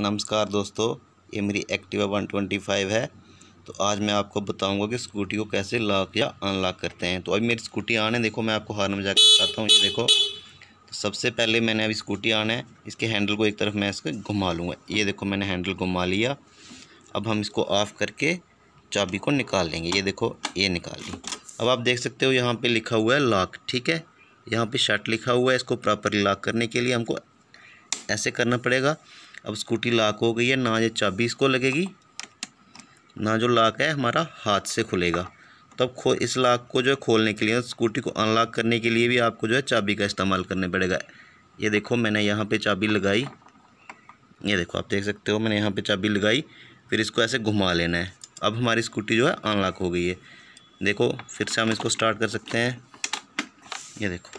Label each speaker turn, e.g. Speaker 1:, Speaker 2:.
Speaker 1: नमस्कार दोस्तों ये मेरी एक्टिवा 125 है तो आज मैं आपको बताऊंगा कि स्कूटी को कैसे लॉक या अनलॉक करते हैं तो अभी मेरी स्कूटी आने है देखो मैं आपको हॉर्न में जाकर बताता हूँ ये देखो तो सबसे पहले मैंने अभी स्कूटी आना है इसके हैंडल को एक तरफ मैं इसको घुमा लूँगा ये देखो मैंने हैंडल घुमा लिया अब हम इसको ऑफ़ करके चाबी को निकाल लेंगे ये देखो ये निकाल ली अब आप देख सकते हो यहाँ पर लिखा हुआ है लॉक ठीक है यहाँ पे शर्ट लिखा हुआ है इसको प्रॉपरली लॉक करने के लिए हमको ऐसे करना पड़ेगा अब स्कूटी लॉक हो गई है ना ये चाबी इसको लगेगी ना जो लॉक है हमारा हाथ से खुलेगा तब तो खो इस लॉक को जो है खोलने के लिए स्कूटी को अनलॉक करने के लिए भी आपको जो है चाबी का इस्तेमाल करना पड़ेगा ये देखो मैंने यहाँ पे चाबी लगाई ये देखो आप देख सकते हो मैंने यहाँ पे चाबी लगाई फिर इसको ऐसे घुमा लेना है अब हमारी स्कूटी जो है अनलॉक हो गई है देखो फिर से हम इसको स्टार्ट कर सकते हैं ये देखो